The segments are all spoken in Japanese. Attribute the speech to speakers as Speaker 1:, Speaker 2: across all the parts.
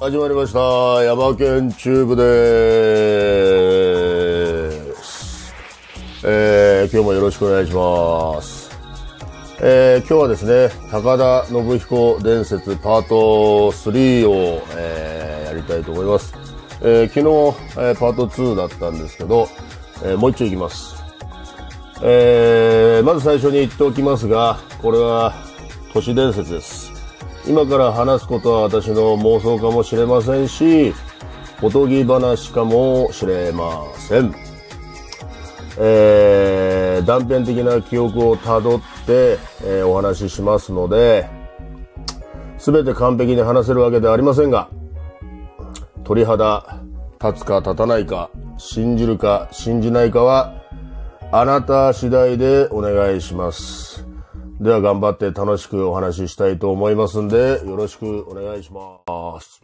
Speaker 1: 始まりました。山ンチューブです。えー、今日もよろしくお願いします。えー、今日はですね、高田信彦伝説パート3を、えー、やりたいと思います。えー、昨日、えー、パート2だったんですけど、えー、もう一丁いきます。えー、まず最初に言っておきますが、これは都市伝説です。今から話すことは私の妄想かもしれませんし、おとぎ話かもしれません。えー、断片的な記憶をたどって、えー、お話ししますので、すべて完璧に話せるわけではありませんが、鳥肌立つか立たないか、信じるか信じないかは、あなた次第でお願いします。では頑張って楽しくお話ししたいと思いますんで、よろしくお願いします。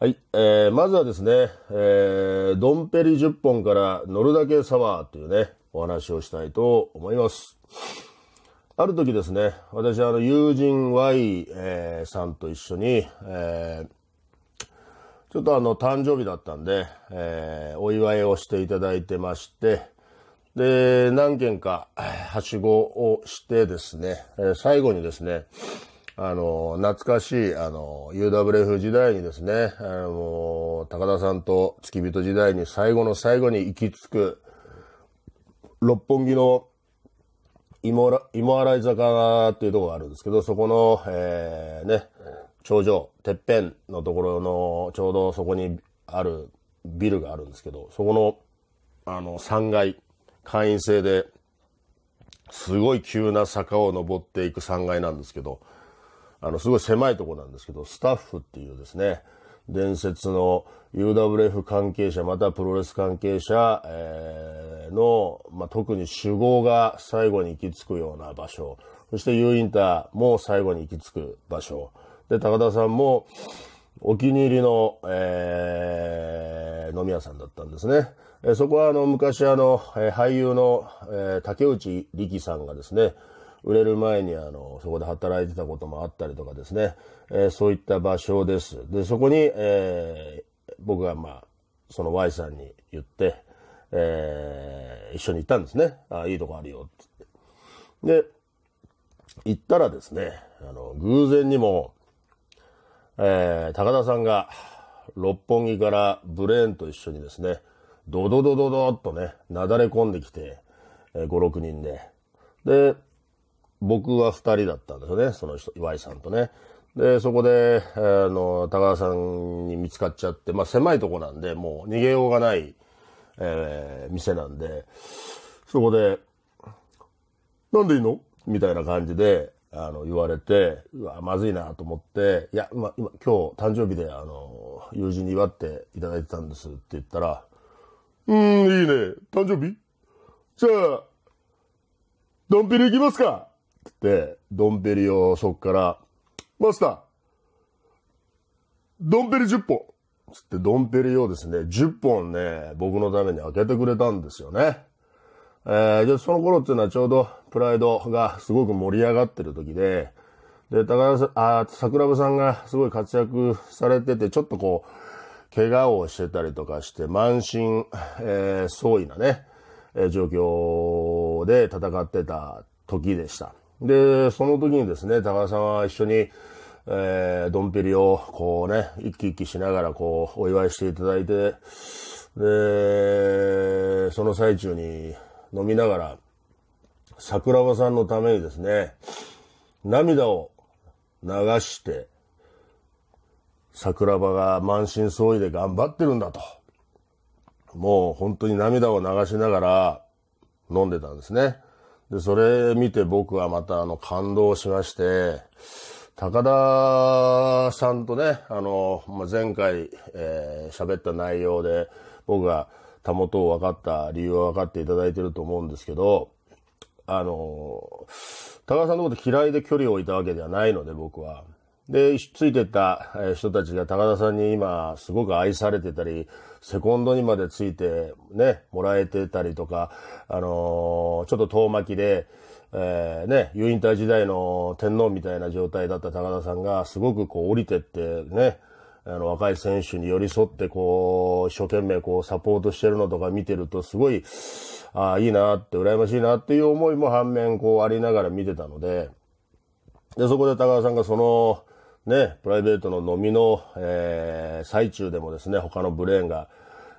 Speaker 1: はい、えー、まずはですね、えー、ドンペリ10本から乗るだけサワーというね、お話をしたいと思います。ある時ですね、私はあの友人 Y、えー、さんと一緒に、えー、ちょっとあの誕生日だったんで、えー、お祝いをしていただいてまして、で、何件か、はしごをしてですね、最後にですね、あの、懐かしい、あの、UWF 時代にですね、あの、高田さんと付き人時代に最後の最後に行き着く、六本木の芋芋洗坂っていうところがあるんですけど、そこの、えー、ね、頂上、てっぺんのところの、ちょうどそこにあるビルがあるんですけど、そこの、あの、3階会員制で、すごい急な坂を登っていく3階なんですけど、あの、すごい狭いとこなんですけど、スタッフっていうですね、伝説の UWF 関係者、またプロレス関係者、えー、の、まあ、特に主語が最後に行き着くような場所、そして U インターも最後に行き着く場所、で、高田さんもお気に入りの、えー、飲み屋さんだったんですね。えそこはあの昔あの、え俳優の、え竹内力さんがですね、売れる前にあの、そこで働いてたこともあったりとかですね、えそういった場所です。で、そこに、えー、僕がまあ、その Y さんに言って、えー、一緒に行ったんですね。あいいとこあるよ、って。で、行ったらですね、あの、偶然にも、えー、高田さんが、六本木からブレーンと一緒にですね、ドドドドドっとね、なだれ込んできて、えー、5、6人で。で、僕は2人だったんですよね、その人、岩井さんとね。で、そこで、あの、高田さんに見つかっちゃって、まあ狭いとこなんで、もう逃げようがない、えー、店なんで、そこで、なんでいいのみたいな感じで、あの、言われて、うわ、まずいなと思って、いや、ま、今、今日誕生日で、あの、友人に祝っていただいてたんですって言ったら、うん、いいね。誕生日じゃあ、ドンペリ行きますかって、ドンペリをそっから、マスター、ドンペリ10本つって、ドンペリをですね、10本ね、僕のために開けてくれたんですよね。えー、で、その頃っていうのはちょうど、プライドがすごく盛り上がってる時で、で、高田さん、あ、桜庭さんがすごい活躍されてて、ちょっとこう、怪我をしてたりとかして、満身、えー、創意なね、えー、状況で戦ってた時でした。で、その時にですね、高田さんは一緒に、えー、ドンペリを、こうね、一気一気しながら、こう、お祝いしていただいて、で、その最中に飲みながら、桜庭さんのためにですね、涙を流して、桜庭が満身創痍で頑張ってるんだと。もう本当に涙を流しながら飲んでたんですね。で、それ見て僕はまたあの感動しまして、高田さんとね、あの、まあ、前回、えー、喋った内容で僕がたもとを分かった理由を分かっていただいてると思うんですけど、あの、高田さんのこと嫌いで距離を置いたわけではないので僕は。で、ついてった人たちが高田さんに今すごく愛されてたり、セコンドにまでついてね、もらえてたりとか、あのー、ちょっと遠巻きで、えー、ね、ユインター時代の天皇みたいな状態だった高田さんがすごくこう降りてってね、あの若い選手に寄り添ってこう、一生懸命こうサポートしてるのとか見てるとすごい、ああ、いいなって、羨ましいなっていう思いも反面こうありながら見てたので、で、そこで高田さんがその、ね、プライベートの飲みの、えー、最中でもですね、他のブレーンが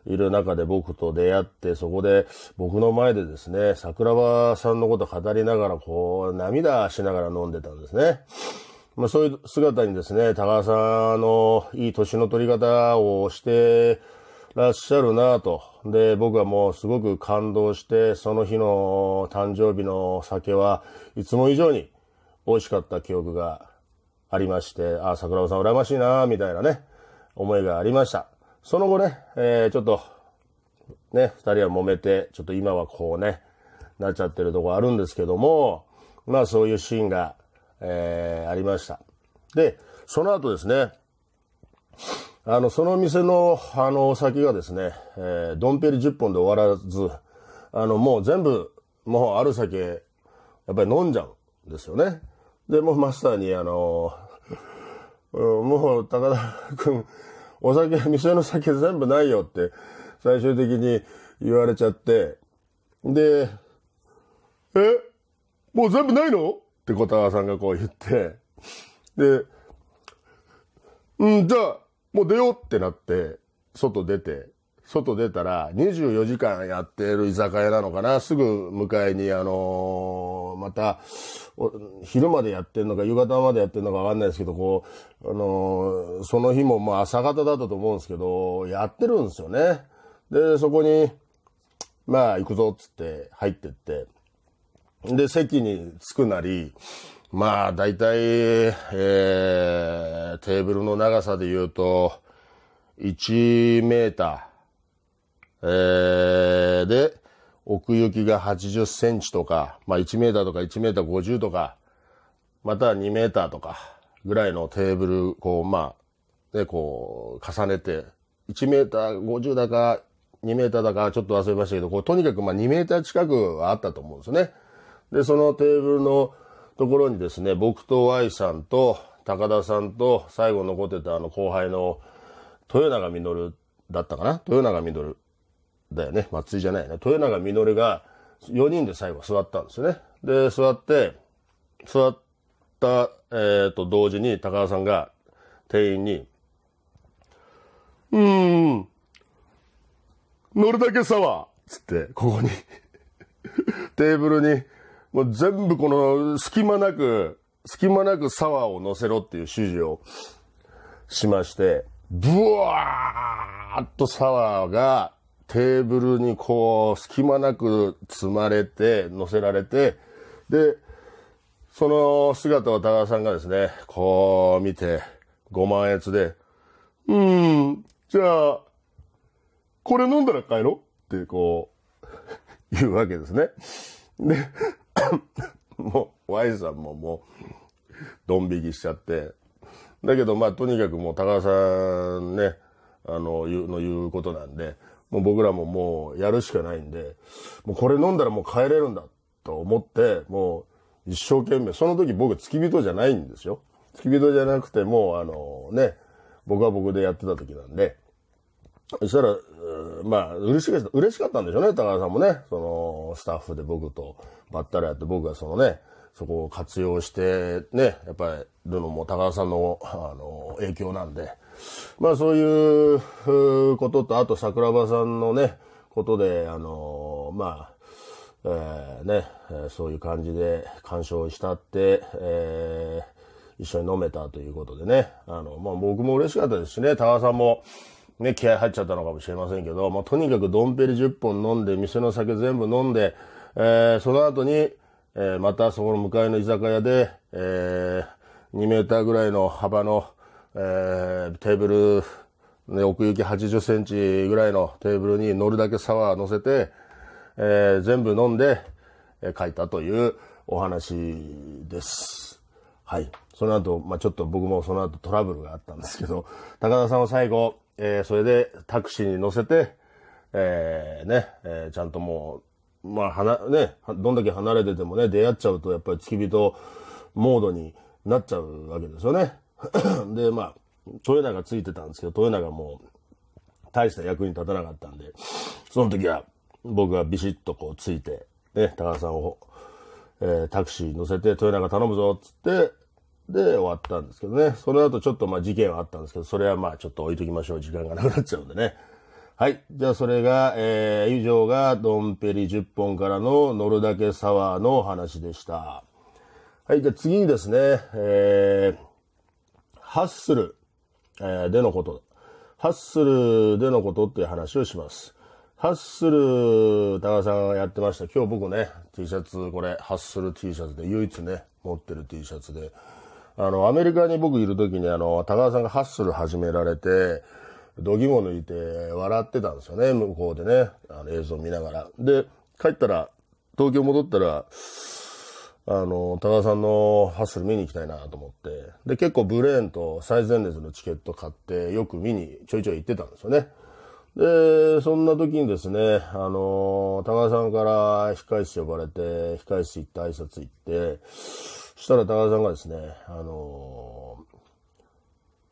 Speaker 1: いる中で僕と出会って、そこで僕の前でですね、桜庭さんのこと語りながら、こう、涙しながら飲んでたんですね。まあ、そういう姿にですね、高橋さんのいい年の取り方をしてらっしゃるなと。で、僕はもうすごく感動して、その日の誕生日の酒はいつも以上に美味しかった記憶がありまして、あ、桜尾さん羨ましいな、みたいなね、思いがありました。その後ね、えー、ちょっと、ね、二人は揉めて、ちょっと今はこうね、なっちゃってるとこあるんですけども、まあそういうシーンが、えー、ありました。で、その後ですね、あの、その店の、あの、お酒がですね、えー、ドンペリ10本で終わらず、あの、もう全部、もうある酒、やっぱり飲んじゃうんですよね。で、もうマスターに、あの、もう高田君、お酒、店の酒全部ないよって、最終的に言われちゃって、で、えもう全部ないのって小田さんがこう言って、で、うん、じゃあ、もう出ようってなって、外出て、外出たら、24時間やってる居酒屋なのかな、すぐ迎えに、あのー、また、昼までやってんのか、夕方までやってんのかわかんないですけど、こう、あのー、その日も、まあ、朝方だったと思うんですけど、やってるんですよね。で、そこに、まあ、行くぞ、つって入ってって、で、席に着くなり、まあ、大体、えー、テーブルの長さで言うと、1メーター、えー、で、奥行きが80センチとか、まあ1メーターとか1メーター50とか、また2メーターとかぐらいのテーブル、こう、まあ、ね、こう、重ねて、1メーター50だか、2メーターだか、ちょっと忘れましたけど、こう、とにかくまあ2メーター近くはあったと思うんですね。で、そのテーブルのところにですね、僕と Y さんと、高田さんと、最後残ってたあの後輩の、豊永実だったかな豊永実だよね。松井じゃないね。豊永実が4人で最後座ったんですよね。で、座って、座った、えー、と、同時に高田さんが店員に、うーん、乗るだけさわつって、ここに テーブルに、もう全部この隙間なく、隙間なくサワーを乗せろっていう指示をしまして、ブワーっとサワーがテーブルにこう、隙間なく積まれて、乗せられて、で、その姿を田さんがですね、こう見て、5万円で、うーん、じゃあ、これ飲んだら帰ろうってこう、言うわけですね。で、もう、Y さんももう、ドン引きしちゃって、だけどまあとにかくもう高田さんね、あの、言う、の言うことなんで、もう僕らももうやるしかないんで、もうこれ飲んだらもう帰れるんだと思って、もう一生懸命、その時僕付き人じゃないんですよ。付き人じゃなくてもうあのね、僕は僕でやってた時なんで、そしたら、まあ、嬉しかった、嬉しかったんでしょうね、高田さんもね。その、スタッフで僕とばったりやって、僕がそのね、そこを活用して、ね、やっぱりるのも高田さんの、あの、影響なんで、まあそういうことと、あと桜庭さんのね、ことで、あの、まあ、えー、ね、そういう感じで鑑賞したって、えー、一緒に飲めたということでね、あの、まあ僕も嬉しかったですしね、高田さんも、ね、気合入っちゃったのかもしれませんけど、まあとにかくドンペリ10本飲んで、店の酒全部飲んで、えー、その後に、えー、またそこの向かいの居酒屋で、えー、2メーターぐらいの幅の、えー、テーブル、ね、奥行き80センチぐらいのテーブルに乗るだけサワー乗せて、えー、全部飲んで、え書いたというお話です。はい。その後、まあ、ちょっと僕もその後トラブルがあったんですけど、高田さんは最後、えー、それでタクシーに乗せて、えー、ね、えー、ちゃんともう、まあ、はな、ね、どんだけ離れててもね、出会っちゃうと、やっぱり付き人モードになっちゃうわけですよね。で、まあ、豊永ついてたんですけど、豊永も大した役に立たなかったんで、その時は僕がビシッとこうついて、ね、高田さんを、えー、タクシー乗せて豊永頼むぞ、つって、で、終わったんですけどね。その後ちょっとまあ事件はあったんですけど、それはまあちょっと置いときましょう。時間がなくなっちゃうんでね。はい。じゃあそれが、えー、以上がドンペリ10本からの乗るだけサワーの話でした。はい。じゃあ次にですね、えー、ハッスル、えー、でのこと。ハッスルでのことっていう話をします。ハッスル、高田さんがやってました。今日僕ね、T シャツ、これ、ハッスル T シャツで、唯一ね、持ってる T シャツで、あの、アメリカに僕いる時に、あの、高田さんがハッスル始められて、度肝抜いて笑ってたんですよね、向こうでね。あの映像見ながら。で、帰ったら、東京戻ったら、あの、高田さんのハッスル見に行きたいなと思って。で、結構ブレーンと最前列のチケット買って、よく見にちょいちょい行ってたんですよね。で、そんな時にですね、あの、高田さんから控室呼ばれて、控室行って挨拶行って、そしたら高田さんがですね、あの、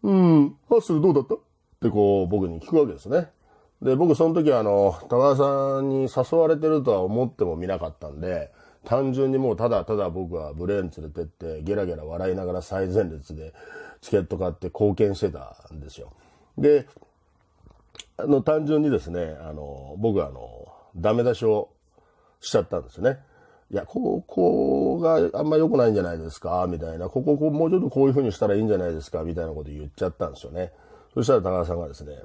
Speaker 1: うん、ハッスルどうだったってこう、僕に聞くわけですね。で、僕その時はあの、高田さんに誘われてるとは思ってもみなかったんで、単純にもうただただ僕はブレーン連れてってゲラゲラ笑いながら最前列でチケット買って貢献してたんですよ。で、あの、単純にですね、あの、僕はあの、ダメ出しをしちゃったんですよね。いや、ここがあんま良くないんじゃないですか、みたいな。ここ、こもうちょっとこういう風にしたらいいんじゃないですか、みたいなこと言っちゃったんですよね。そしたら高田さんがですね、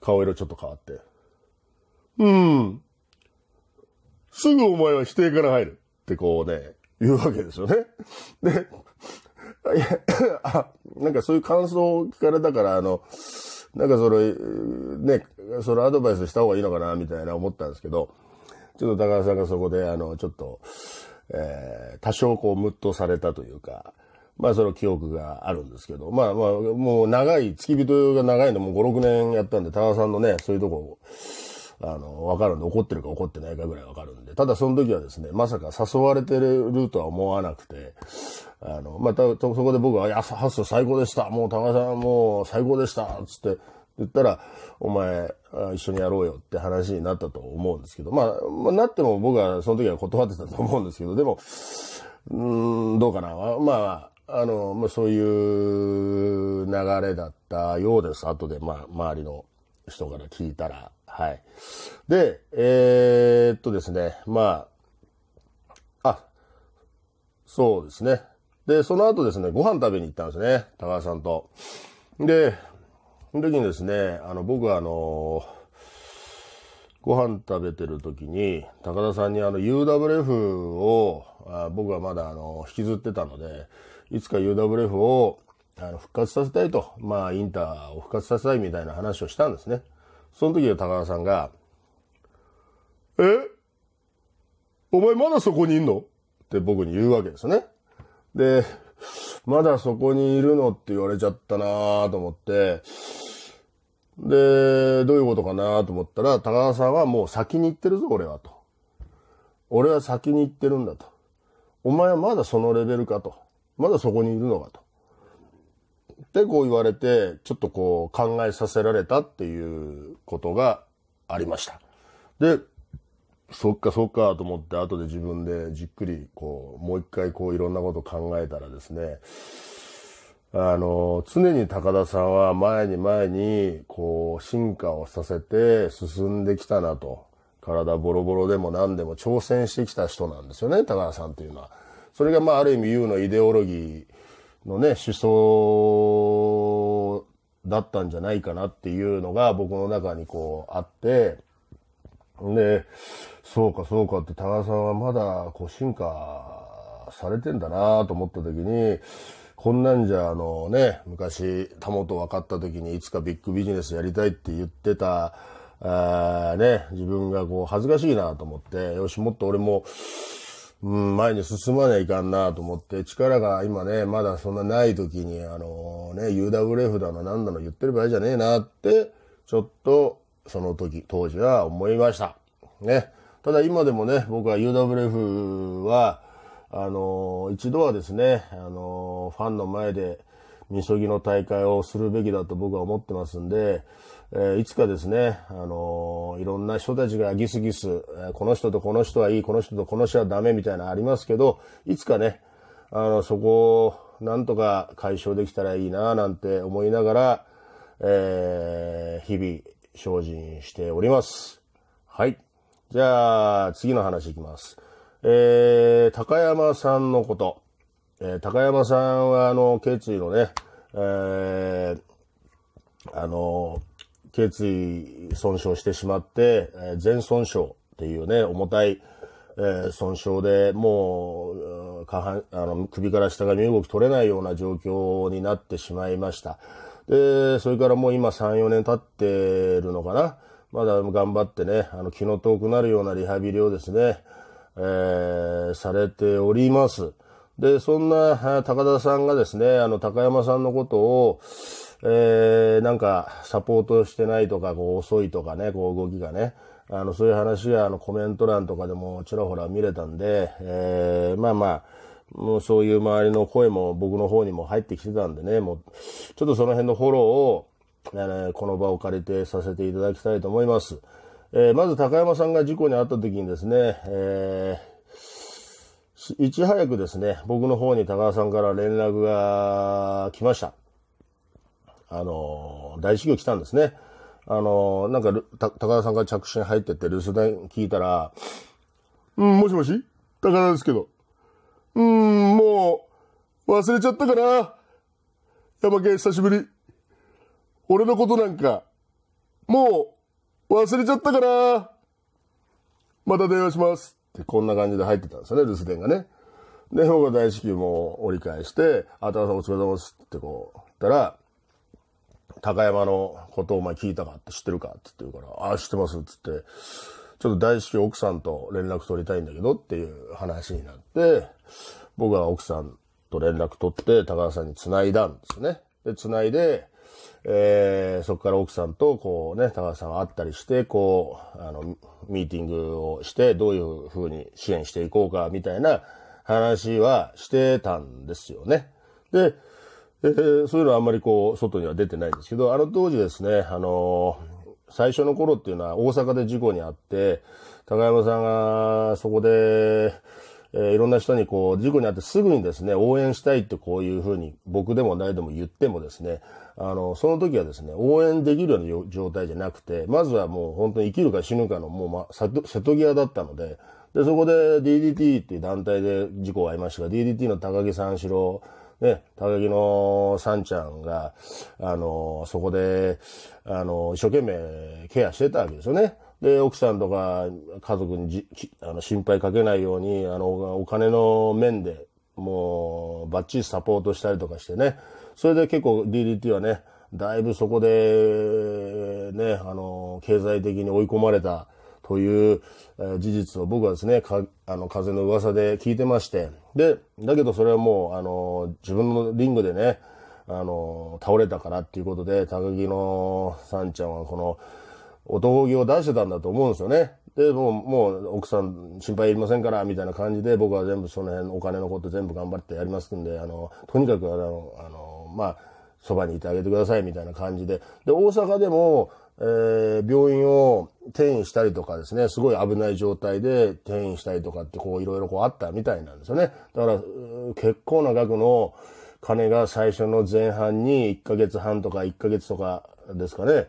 Speaker 1: 顔色ちょっと変わって、うん、すぐお前は否定から入るってこうね、言うわけですよね。で、いや、あ、なんかそういう感想を聞かれたから、あの、なんかそれ、ね、そのアドバイスした方がいいのかな、みたいな思ったんですけど、ちょっと高田さんがそこで、あの、ちょっと、えー、多少こうムッとされたというか、まあその記憶があるんですけど、まあまあ、もう長い、付き人が長いのも5、6年やったんで、多賀さんのね、そういうとこ、あの、わかるんで、怒ってるか怒ってないかぐらいわかるんで、ただその時はですね、まさか誘われてるとは思わなくて、あの、また、そこで僕は、いや、ハッス最高でした。もう多賀さんもう最高でした。つって、言ったら、お前、一緒にやろうよって話になったと思うんですけど、まあ、まあ、なっても僕はその時は断ってたと思うんですけど、でも、うん、どうかな。まあ、あの、まあ、そういう流れだったようです。後で、まあ、周りの人から聞いたら。はい。で、えー、っとですね、まあ、あ、そうですね。で、その後ですね、ご飯食べに行ったんですね、高橋さんと。で、その時にですね、あの、僕はあのご飯食べてる時に、高田さんにあの UWF を、あ僕はまだあの、引きずってたので、いつか UWF をあの復活させたいと、まあ、インターを復活させたいみたいな話をしたんですね。その時は高田さんが、えお前まだそこにいんのって僕に言うわけですね。で、まだそこにいるのって言われちゃったなぁと思って、で、どういうことかなと思ったら、高田さんはもう先に行ってるぞ、俺はと。俺は先に行ってるんだと。お前はまだそのレベルかと。まだそこにいるのかと。ってこう言われて、ちょっとこう考えさせられたっていうことがありました。で、そっかそっかと思って後で自分でじっくりこうもう一回こういろんなこと考えたらですね、あの、常に高田さんは前に前にこう進化をさせて進んできたなと。体ボロボロでも何でも挑戦してきた人なんですよね、高田さんっていうのは。それがまあある意味 U のイデオロギーのね、思想だったんじゃないかなっていうのが僕の中にこうあって、で、そうかそうかって田川さんはまだこう進化されてんだなと思った時に、こんなんじゃあのね、昔、たもと分かった時にいつかビッグビジネスやりたいって言ってた、あね、自分がこう恥ずかしいなと思って、よし、もっと俺もうん、前に進まないかんなと思って、力が今ね、まだそんなない時に、あのね、UWF だの何だの言ってる場合じゃねえなって、ちょっと、その時、当時は思いました。ね。ただ今でもね、僕は UWF は、あの一度はですね、あのファンの前で、みそぎの大会をするべきだと僕は思ってますんで、えー、いつかですね、あのー、いろんな人たちがギスギス、えー、この人とこの人はいい、この人とこの人はダメみたいなありますけど、いつかね、あの、そこをなんとか解消できたらいいな、なんて思いながら、え日々精進しております。はい。じゃあ、次の話いきます。えー、高山さんのこと。えー、高山さんは、あの、決意のね、えー、あの、決意損傷してしまって、えー、全損傷っていうね、重たい、えー、損傷で、もう、下半、あの、首から下が身動き取れないような状況になってしまいました。で、それからもう今3、4年経ってるのかな。まだ頑張ってね、あの、気の遠くなるようなリハビリをですね、えー、されております。で、そんな高田さんがですね、あの、高山さんのことを、えー、なんか、サポートしてないとか、こう、遅いとかね、こう、動きがね、あの、そういう話は、あの、コメント欄とかでもちらほら見れたんで、えー、まあまあ、もうそういう周りの声も僕の方にも入ってきてたんでね、もう、ちょっとその辺のフォローを、えこの場を借りてさせていただきたいと思います。えー、まず高山さんが事故に遭った時にですね、えー、いち早くですね、僕の方に高田さんから連絡が来ました。あの、大至業来たんですね。あの、なんか、高田さんが着信入ってて留守電聞いたら、うん、もしもし高田ですけど。うん、もう、忘れちゃったかな。山県久しぶり。俺のことなんか、もう、忘れちゃったかな。また電話します。ってこんな感じで入ってたんですよね、留守電がね。で、僕は大至急も折り返して、あ、高さんお疲れ様ですってこう、たら、高山のことをお前聞いたかって知ってるかって言ってるから、ああ、知ってますって言って、ちょっと大至急奥さんと連絡取りたいんだけどっていう話になって、僕は奥さんと連絡取って高田さんに繋いだんですね。で、繋いで、えー、そこから奥さんと、こうね、高橋さんは会ったりして、こう、あの、ミーティングをして、どういうふうに支援していこうか、みたいな話はしてたんですよね。で、えー、そういうのはあんまりこう、外には出てないんですけど、あの当時ですね、あのー、最初の頃っていうのは大阪で事故にあって、高山さんがそこで、えー、いろんな人にこう、事故にあってすぐにですね、応援したいってこういうふうに僕でもないでも言ってもですね、あの、その時はですね、応援できるような状態じゃなくて、まずはもう本当に生きるか死ぬかのもう、ま、瀬戸際だったので、で、そこで DDT っていう団体で事故が遭いましたが、DDT の高木三四郎、ね、高木の三ちゃんが、あの、そこで、あの、一生懸命ケアしてたわけですよね。で、奥さんとか家族にじあの心配かけないように、あの、お金の面で、もう、バッチリサポートしたりとかしてね、それで結構 DDT はね、だいぶそこで、ね、あの、経済的に追い込まれたという、え事実を僕はですね、か、あの、風の噂で聞いてまして、で、だけどそれはもう、あの、自分のリングでね、あの、倒れたからっていうことで、高木のさんちゃんはこの、男気を出してたんだと思うんですよね。で、もう、もう、奥さん心配いりませんから、みたいな感じで、僕は全部その辺、お金のこと全部頑張ってやりますんで、あの、とにかくあの、あの、まあ、そばにいてあげてくださいみたいな感じで。で、大阪でも、えー、病院を転院したりとかですね、すごい危ない状態で転院したりとかってこういろいろこうあったみたいなんですよね。だから、結構な額の金が最初の前半に1ヶ月半とか1ヶ月とかですかね、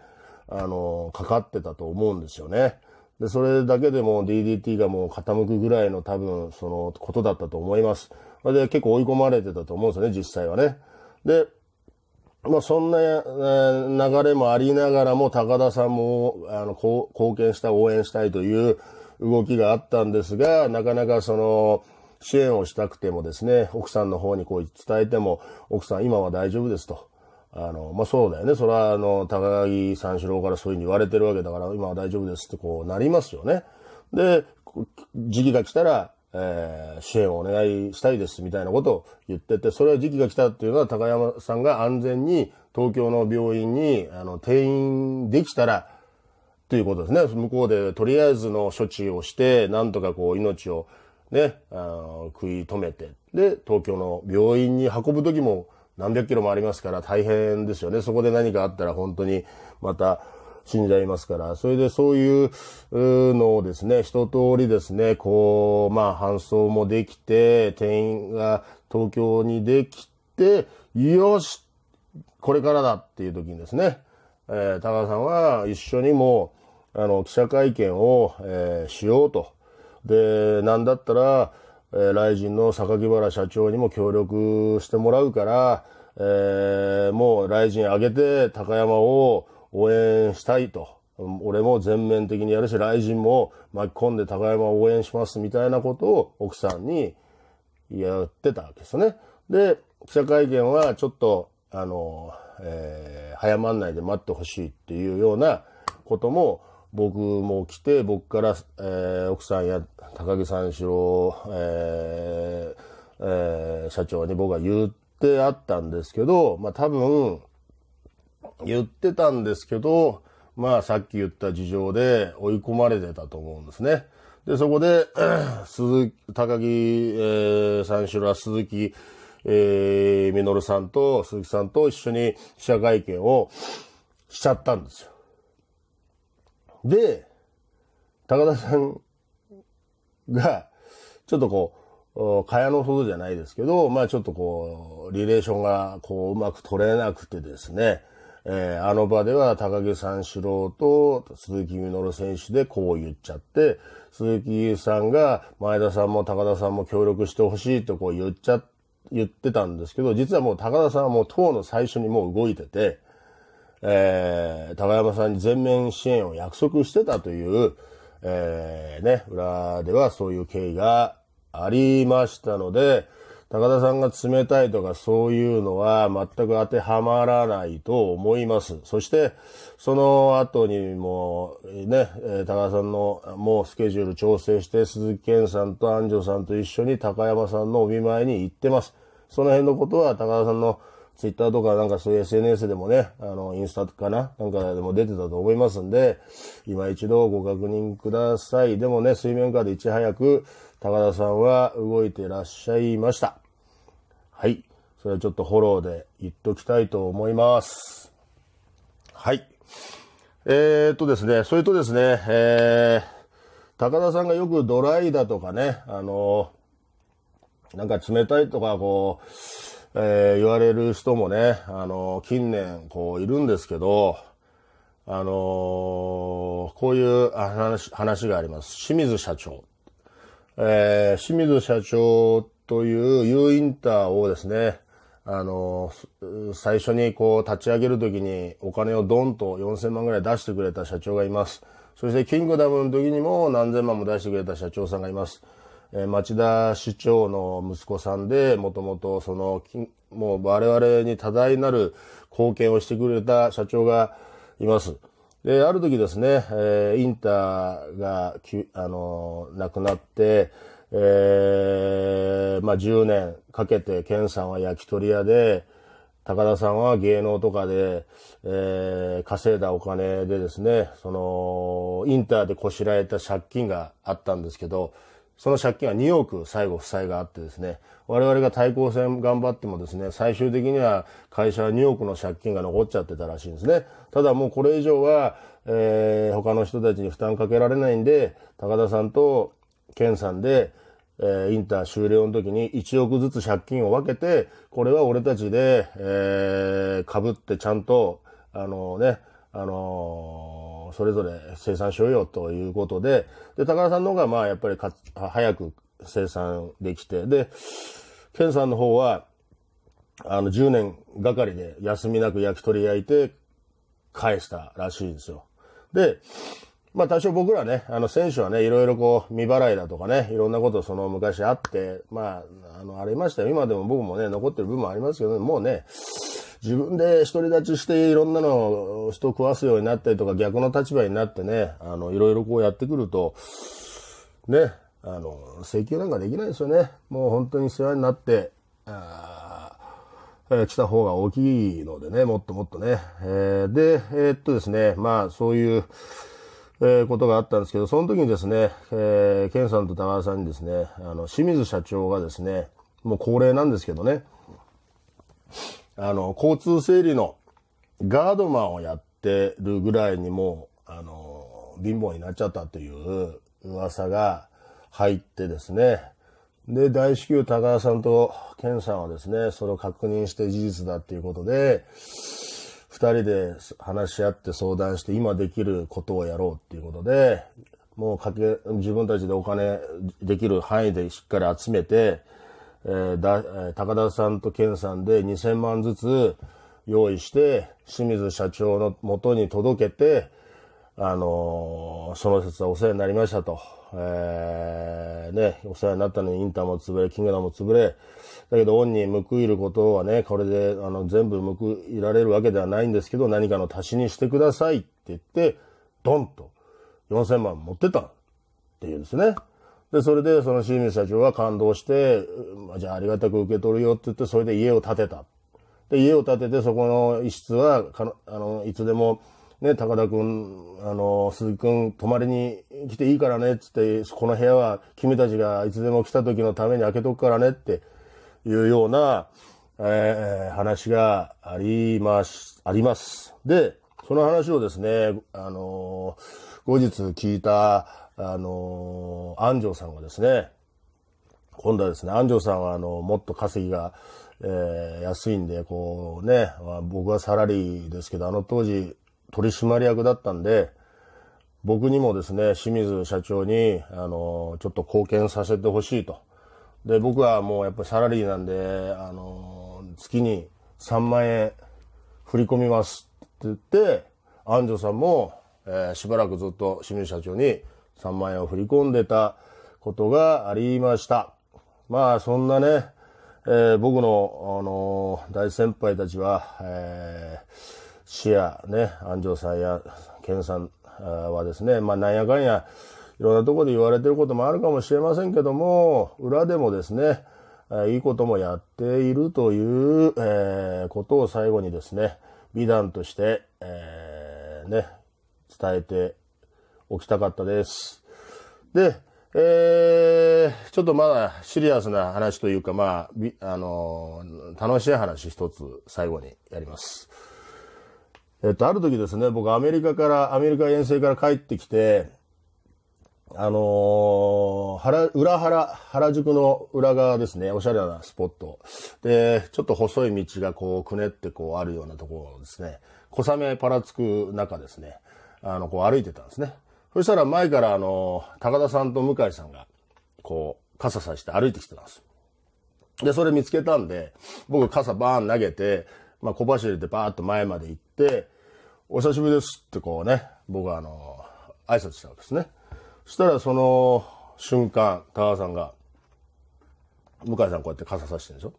Speaker 1: あの、かかってたと思うんですよね。で、それだけでも DDT がもう傾くぐらいの多分、そのことだったと思います。で、結構追い込まれてたと思うんですよね、実際はね。で、まあ、そんな、えー、流れもありながらも、高田さんも、あの、こう貢献した、応援したいという動きがあったんですが、なかなかその、支援をしたくてもですね、奥さんの方にこう伝えても、奥さん今は大丈夫ですと。あの、まあ、そうだよね。それはあの、高木三四郎からそういうふうに言われてるわけだから、今は大丈夫ですってこうなりますよね。で、時期が来たら、えー、支援をお願いしたいですみたいなことを言ってて、それは時期が来たっていうのは高山さんが安全に東京の病院に、あの、転院できたら、ということですね。向こうでとりあえずの処置をして、なんとかこう命をね、あの、食い止めて、で、東京の病院に運ぶ時も何百キロもありますから大変ですよね。そこで何かあったら本当にまた、死んじゃいますから、それでそういうのをですね、一通りですね、こう、まあ、搬送もできて、店員が東京にできて、よしこれからだっていう時にですね、えー、高田さんは一緒にもう、あの、記者会見を、えー、しようと。で、なんだったら、えー、ライの榊原社長にも協力してもらうから、えー、もうライジ上げて高山を、応援したいと。俺も全面的にやるし、雷神も巻き込んで高山を応援しますみたいなことを奥さんにやってたわけですね。で、記者会見はちょっと、あの、えー、早まんないで待ってほしいっていうようなことも僕も来て、僕から、えー、奥さんや高木三四郎、えーえー、社長に僕は言ってあったんですけど、まあ多分、言ってたんですけど、まあさっき言った事情で追い込まれてたと思うんですね。で、そこで、鈴木、高木、えー、三四郎は鈴木、えー、みのるさんと鈴木さんと一緒に記者会見をしちゃったんですよ。で、高田さんが、ちょっとこう、蚊帳の外じゃないですけど、まあちょっとこう、リレーションがこう、うまく取れなくてですね、えー、あの場では高木三四郎と鈴木みのる選手でこう言っちゃって、鈴木さんが前田さんも高田さんも協力してほしいとこう言っちゃ、言ってたんですけど、実はもう高田さんはもう党の最初にもう動いてて、えー、高山さんに全面支援を約束してたという、えー、ね、裏ではそういう経緯がありましたので、高田さんが冷たいとかそういうのは全く当てはまらないと思います。そして、その後にもね、高田さんのもうスケジュール調整して鈴木健さんと安城さんと一緒に高山さんのお見舞いに行ってます。その辺のことは高田さんのツイッターとかなんかそういう SNS でもね、あの、インスタかななんかでも出てたと思いますんで、今一度ご確認ください。でもね、水面下でいち早く高田さんは動いてらっしゃいました。はい。それはちょっとフォローで言っときたいと思います。はい。えー、っとですね、それとですね、えー、高田さんがよくドライだとかね、あのー、なんか冷たいとか、こう、えー、言われる人もね、あのー、近年、こう、いるんですけど、あのー、こういう話、話があります。清水社長。えー、清水社長という U インターをですね、あの、最初にこう立ち上げるときにお金をドンと4000万ぐらい出してくれた社長がいます。そしてキングダムの時にも何千万も出してくれた社長さんがいます。え町田市長の息子さんで、もともとその、もう我々に多大なる貢献をしてくれた社長がいます。で、ある時ですね、えインターが、あの、亡くなって、えー、まあ10年かけて、ケンさんは焼き鳥屋で、高田さんは芸能とかで、えー、稼いだお金でですね、その、インターでこしらえた借金があったんですけど、その借金は2億最後負債があってですね、我々が対抗戦頑張ってもですね、最終的には会社は2億の借金が残っちゃってたらしいんですね。ただもうこれ以上は、えー、他の人たちに負担かけられないんで、高田さんとンさんで、えー、インター終了の時に1億ずつ借金を分けて、これは俺たちで、えー、被ってちゃんと、あのね、あのー、それぞれ生産しようよということで、で、高田さんの方が、まあ、やっぱりか、早く生産できて、で、ケンさんの方は、あの、10年がかりで休みなく焼き鳥焼いて返したらしいんですよ。で、まあ多少僕らね、あの選手はね、いろいろこう、未払いだとかね、いろんなことその昔あって、まあ、あの、ありましたよ。今でも僕もね、残ってる部分もありますけど、ね、もうね、自分で独り立ちしていろんなのを人を食わすようになったりとか、逆の立場になってね、あの、いろいろこうやってくると、ね、あの、請求なんかできないですよね。もう本当に世話になって、えー、来た方が大きいのでね、もっともっとね。えー、で、えー、っとですね、まあそういう、えー、ことがあったんですけど、その時にですね、えー、ケンさんと高田さんにですね、あの、清水社長がですね、もう恒例なんですけどね、あの、交通整理のガードマンをやってるぐらいにもう、あの、貧乏になっちゃったという噂が入ってですね、で、大至急高田さんとンさんはですね、それを確認して事実だっていうことで、人で話し合って相談して、今できることをやろうっていうことで、もうかけ、自分たちでお金できる範囲でしっかり集めて、えー、だ、高田さんと健さんで2000万ずつ用意して、清水社長の元に届けて、あのー、その説はお世話になりましたと。えー、ね、お世話になったのにインターも潰れ、キングダムも潰れ、だけど、恩に報いることはね、これで、あの、全部報いられるわけではないんですけど、何かの足しにしてくださいって言って、ドンと4000万持ってたっていうんですね。で、それでその清水社長は感動して、じゃあありがたく受け取るよって言って、それで家を建てた。で、家を建てて、そこの一室は、あの、いつでも、ね、高田くん、あの、鈴木くん、泊まりに来ていいからね、っつって、この部屋は君たちがいつでも来た時のために開けとくからねっていうような、えー、話があります、あります。で、その話をですね、あのー、後日聞いた、あのー、安城さんがですね、今度はですね、安城さんは、あの、もっと稼ぎが、えー、安いんで、こうね、まあ、僕はサラリーですけど、あの当時、取締役だったんで、僕にもですね、清水社長に、あの、ちょっと貢献させてほしいと。で、僕はもうやっぱサラリーなんで、あのー、月に3万円振り込みますって言って、安城さんも、えー、しばらくずっと清水社長に3万円を振り込んでたことがありました。まあ、そんなね、えー、僕の、あのー、大先輩たちは、えー、市やね、安城さんや健さんはですね、まあ、なんやかんや、いろんなとこで言われてることもあるかもしれませんけども、裏でもですね、いいこともやっているという、えー、ことを最後にですね、美談として、えー、ね、伝えておきたかったです。で、えー、ちょっとまだシリアスな話というか、まあ、あのー、楽しい話一つ最後にやります。えっと、ある時ですね、僕アメリカから、アメリカ遠征から帰ってきて、あのー、原、裏原、原宿の裏側ですね。おしゃれなスポット。で、ちょっと細い道がこう、くねってこう、あるようなところですね。小雨パラつく中ですね。あの、こう歩いてたんですね。そしたら前からあの、高田さんと向井さんが、こう、傘さして歩いてきてたんです。で、それ見つけたんで、僕傘バーン投げて、まあ、小走りでバーっと前まで行って、お久しぶりですってこうね、僕はあの、挨拶したわけですね。したらその瞬間、田川さんが、向井さんこうやって傘さしてるでしょ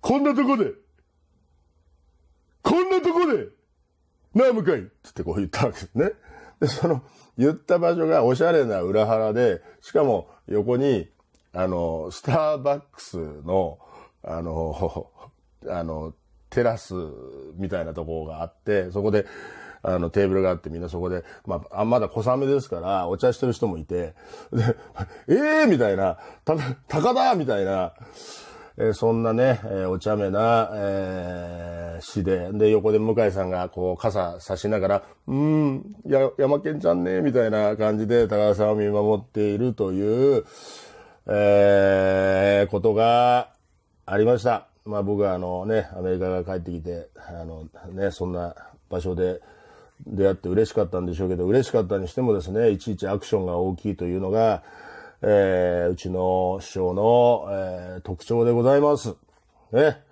Speaker 1: こんなとこでこんなとこでなあ、向井つってこう言ったわけですね。で、その、言った場所がおしゃれな裏腹で、しかも横に、あの、スターバックスの、あの、あの、テラスみたいなところがあって、そこで、あの、テーブルがあってみんなそこで、まあ、まだ小雨ですから、お茶してる人もいて、で、ええー、みたいな、た、高田みたいな、えー、そんなね、えー、お茶目な、えー、詩で、で、横で向井さんが、こう、傘差しながら、うん、や、山県ちゃんね、みたいな感じで、高田さんを見守っているという、えー、ことがありました。まあ僕はあのね、アメリカが帰ってきて、あのね、そんな場所で、出会って嬉しかったんでしょうけど、嬉しかったにしてもですね、いちいちアクションが大きいというのが、えー、うちの師匠の、えー、特徴でございます。ね。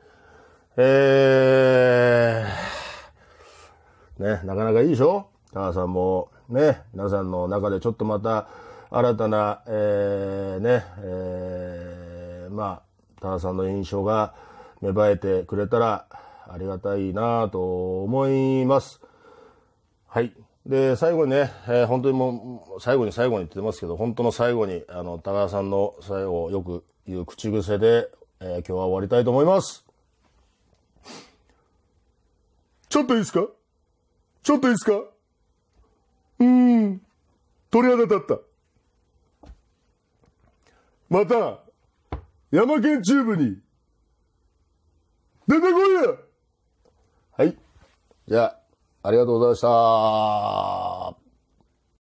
Speaker 1: えー、ね、なかなかいいでしょ母さんも、ね、皆さんの中でちょっとまた、新たな、えー、ね、えー、まあ、母さんの印象が芽生えてくれたら、ありがたいなと思います。はい。で、最後にね、えー、本当にもう、最後に最後に言ってますけど、本当の最後に、あの、高田さんの最後をよく言う口癖で、えー、今日は終わりたいと思います。ちょっといいですかちょっといいですかうーん、鳥肌立った。また、山県ーブに、出てこいやはい。じゃあ、ありがとうございました。